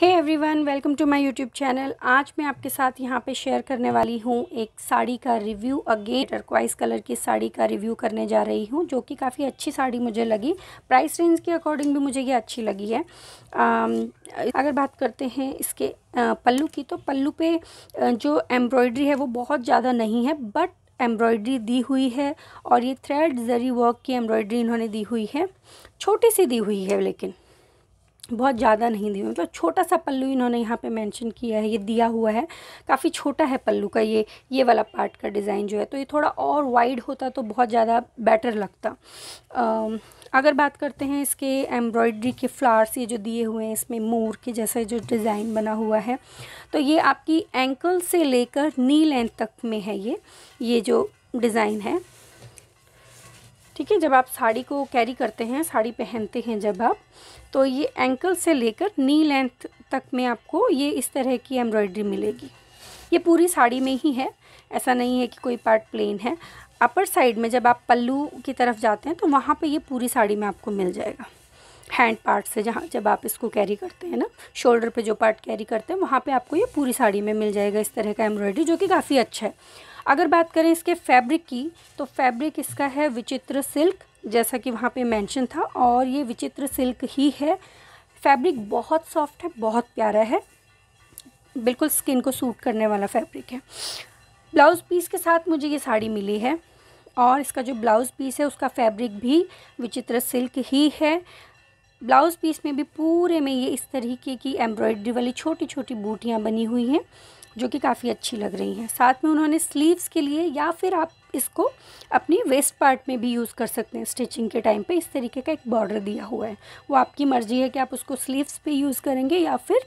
hey everyone welcome to my YouTube channel आज मैं आपके साथ यहाँ पे शेयर करने वाली हूँ एक साड़ी का रिव्यू अगेन टर्कवाइज कलर की साड़ी का रिव्यू करने जा रही हूँ जो कि काफ़ी अच्छी साड़ी मुझे लगी प्राइस रेंज के अकॉर्डिंग भी मुझे ये अच्छी लगी है आ, um, अगर बात करते हैं इसके uh, पल्लू की तो पल्लू पे uh, जो एम्ब्रॉयड्री है वो बहुत ज़्यादा नहीं है बट एम्ब्रॉयड्री दी हुई है और ये थ्रेड जरी वर्क की एम्ब्रॉयड्री इन्होंने दी हुई है छोटी सी दी हुई है लेकिन बहुत ज़्यादा नहीं दी हुई मतलब छोटा सा पल्लू इन्होंने यहाँ पे मेंशन किया है ये दिया हुआ है काफ़ी छोटा है पल्लू का ये ये वाला पार्ट का डिज़ाइन जो है तो ये थोड़ा और वाइड होता तो बहुत ज़्यादा बेटर लगता आ, अगर बात करते हैं इसके एम्ब्रॉयड्री के फ्लावर्स ये जो दिए हुए हैं इसमें मोर के जैसे जो डिज़ाइन बना हुआ है तो ये आपकी एंकल से लेकर नी लेंथ तक में है ये ये जो डिज़ाइन है ठीक है जब आप साड़ी को कैरी करते हैं साड़ी पहनते हैं जब आप तो ये एंकल से लेकर नी लेंथ तक में आपको ये इस तरह की एम्ब्रॉयडरी मिलेगी ये पूरी साड़ी में ही है ऐसा नहीं है कि कोई पार्ट प्लेन है अपर साइड में जब आप पल्लू की तरफ जाते हैं तो वहाँ पे ये पूरी साड़ी में आपको मिल जाएगा हैंड पार्ट से जहाँ जब आप इसको कैरी करते हैं ना शोल्डर पे जो पार्ट कैरी करते हैं वहाँ पे आपको ये पूरी साड़ी में मिल जाएगा इस तरह का एम्ब्रॉयडरी जो कि काफ़ी अच्छा है अगर बात करें इसके फैब्रिक की तो फैब्रिक इसका है विचित्र सिल्क जैसा कि वहाँ पे मेंशन था और ये विचित्र सिल्क ही है फैब्रिक बहुत सॉफ्ट है बहुत प्यारा है बिल्कुल स्किन को सूट करने वाला फैब्रिक है ब्लाउज़ पीस के साथ मुझे ये साड़ी मिली है और इसका जो ब्लाउज़ पीस है उसका फैब्रिक भी विचित्र सिल्क ही है ब्लाउज़ पीस में भी पूरे में ये इस तरीके की एम्ब्रॉयडरी वाली छोटी छोटी बूटियाँ बनी हुई हैं जो कि काफ़ी अच्छी लग रही हैं साथ में उन्होंने स्लीव्स के लिए या फिर आप इसको अपनी वेस्ट पार्ट में भी यूज़ कर सकते हैं स्टिचिंग के टाइम पे इस तरीके का एक बॉर्डर दिया हुआ है वो आपकी मर्ज़ी है कि आप उसको स्लीव्स पे यूज़ करेंगे या फिर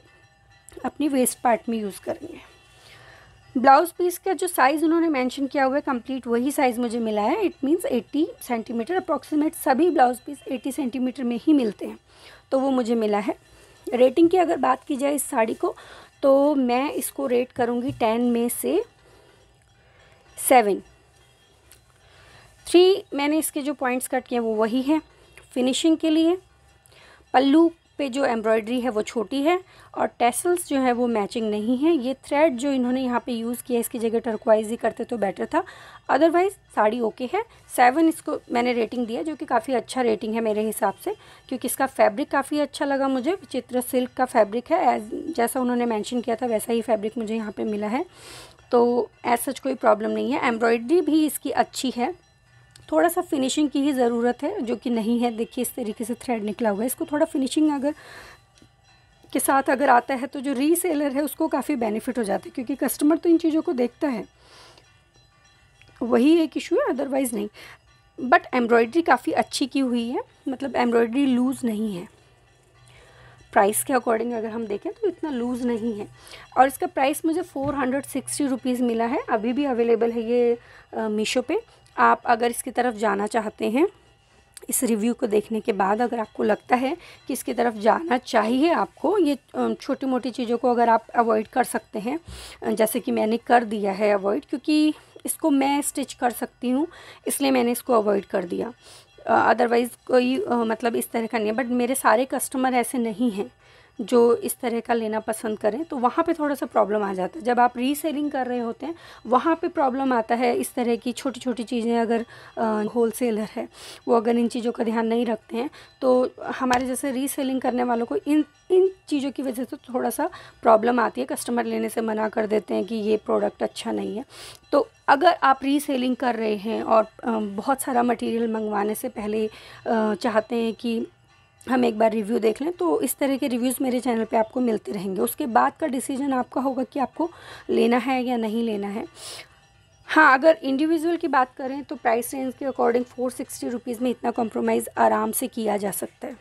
अपनी वेस्ट पार्ट में यूज़ करेंगे ब्लाउज़ पीस का जो साइज़ उन्होंने मेंशन किया हुआ है कंप्लीट वही साइज़ मुझे मिला है इट मींस 80 सेंटीमीटर अप्रॉक्सीमेट सभी ब्लाउज़ पीस 80 सेंटीमीटर में ही मिलते हैं तो वो मुझे मिला है रेटिंग की अगर बात की जाए इस साड़ी को तो मैं इसको रेट करूँगी टेन में से सेवन थ्री मैंने इसके जो पॉइंट्स कट किए वो वही हैं फिनिशिंग के लिए पल्लू पे जो एम्ब्रॉयडरी है वो छोटी है और टेसल्स जो है वो मैचिंग नहीं है ये थ्रेड जो इन्होंने यहाँ पे यूज़ किया इसकी जगह टर्कवाइज ही करते तो बेटर था अदरवाइज़ साड़ी ओके है सेवन इसको मैंने रेटिंग दिया जो कि काफ़ी अच्छा रेटिंग है मेरे हिसाब से क्योंकि इसका फैब्रिक काफ़ी अच्छा लगा मुझे विचित्र सिल्क का फैब्रिक है एज जैसा उन्होंने मैंशन किया था वैसा ही फैब्रिक मुझे यहाँ पर मिला है तो एज सच कोई प्रॉब्लम नहीं है एम्ब्रॉयडरी भी इसकी अच्छी है थोड़ा सा फिनिशिंग की ही ज़रूरत है जो कि नहीं है देखिए इस तरीके से थ्रेड निकला हुआ है इसको थोड़ा फिनिशिंग अगर के साथ अगर आता है तो जो रीसेलर है उसको काफ़ी बेनिफिट हो जाता है क्योंकि कस्टमर तो इन चीज़ों को देखता है वही एक इशू है अदरवाइज़ नहीं बट एम्ब्रॉयड्री काफ़ी अच्छी की हुई है मतलब एम्ब्रॉयड्री लूज़ नहीं है प्राइस के अकॉर्डिंग अगर हम देखें तो इतना लूज़ नहीं है और इसका प्राइस मुझे फोर हंड्रेड सिक्सटी रुपीज़ मिला है अभी भी अवेलेबल है ये मीशो पे आप अगर इसकी तरफ जाना चाहते हैं इस रिव्यू को देखने के बाद अगर आपको लगता है कि इसकी तरफ जाना चाहिए आपको ये छोटी मोटी चीज़ों को अगर आप अवॉइड कर सकते हैं जैसे कि मैंने कर दिया है अवॉइड क्योंकि इसको मैं स्टिच कर सकती हूँ इसलिए मैंने इसको अवॉइड कर दिया अदरवाइज़ कोई मतलब इस तरह का नहीं है बट मेरे सारे कस्टमर ऐसे नहीं हैं जो इस तरह का लेना पसंद करें तो वहाँ पे थोड़ा सा प्रॉब्लम आ जाता है जब आप रीसेलिंग कर रहे होते हैं वहाँ पे प्रॉब्लम आता है इस तरह की छोटी छोटी चीज़ें अगर होल सेलर है वो अगर इन चीज़ों का ध्यान नहीं रखते हैं तो हमारे जैसे रीसेलिंग करने वालों को इन इन चीज़ों की वजह से थोड़ा सा प्रॉब्लम आती है कस्टमर लेने से मना कर देते हैं कि ये प्रोडक्ट अच्छा नहीं है तो अगर आप रीसेलिंग कर रहे हैं और बहुत सारा मटेरियल मंगवाने से पहले चाहते हैं कि हम एक बार रिव्यू देख लें तो इस तरह के रिव्यूज़ मेरे चैनल पे आपको मिलते रहेंगे उसके बाद का डिसीजन आपका होगा कि आपको लेना है या नहीं लेना है हाँ अगर इंडिविजुअल की बात करें तो प्राइस रेंज के अकॉर्डिंग फ़ोर सिक्सटी रुपीज़ में इतना कॉम्प्रोमाइज़ आराम से किया जा सकता है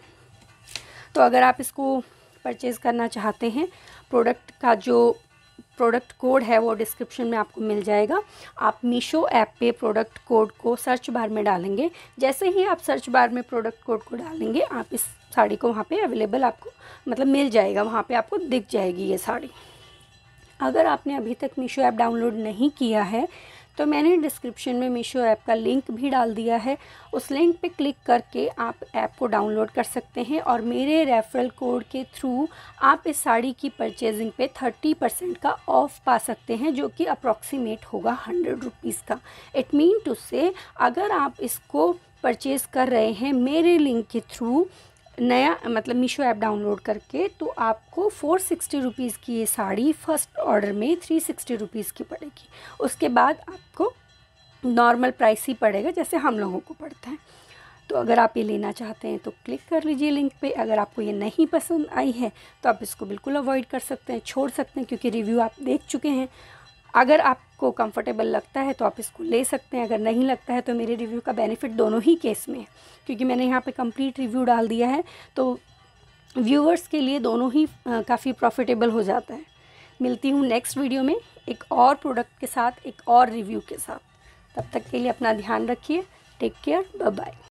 तो अगर आप इसको परचेज़ करना चाहते हैं प्रोडक्ट का जो प्रोडक्ट कोड है वो डिस्क्रिप्शन में आपको मिल जाएगा आप मीशो ऐप पे प्रोडक्ट कोड को सर्च बार में डालेंगे जैसे ही आप सर्च बार में प्रोडक्ट कोड को डालेंगे आप इस साड़ी को वहाँ पे अवेलेबल आपको मतलब मिल जाएगा वहाँ पे आपको दिख जाएगी ये साड़ी अगर आपने अभी तक मीशो ऐप डाउनलोड नहीं किया है तो मैंने डिस्क्रिप्शन में मीशो ऐप का लिंक भी डाल दिया है उस लिंक पे क्लिक करके आप ऐप को डाउनलोड कर सकते हैं और मेरे रेफरल कोड के थ्रू आप इस साड़ी की परचेजिंग पे थर्टी परसेंट का ऑफ़ पा सकते हैं जो कि अप्रॉक्सीमेट होगा हंड्रेड रुपीज़ का इट मीन टू से अगर आप इसको परचेज़ कर रहे हैं मेरे लिंक के थ्रू नया मतलब मीशो ऐप डाउनलोड करके तो आपको फ़ोर सिक्सटी रुपीज़ की ये साड़ी फ़र्स्ट ऑर्डर में थ्री सिक्सटी रुपीज़ की पड़ेगी उसके बाद आपको नॉर्मल प्राइस ही पड़ेगा जैसे हम लोगों को पड़ता है तो अगर आप ये लेना चाहते हैं तो क्लिक कर लीजिए लिंक पे अगर आपको ये नहीं पसंद आई है तो आप इसको बिल्कुल अवॉइड कर सकते हैं छोड़ सकते हैं क्योंकि रिव्यू आप देख चुके हैं अगर आपको कंफर्टेबल लगता है तो आप इसको ले सकते हैं अगर नहीं लगता है तो मेरे रिव्यू का बेनिफिट दोनों ही केस में है क्योंकि मैंने यहाँ पे कंप्लीट रिव्यू डाल दिया है तो व्यूअर्स के लिए दोनों ही काफ़ी प्रॉफिटेबल हो जाता है मिलती हूँ नेक्स्ट वीडियो में एक और प्रोडक्ट के साथ एक और रिव्यू के साथ तब तक के लिए अपना ध्यान रखिए टेक केयर बाय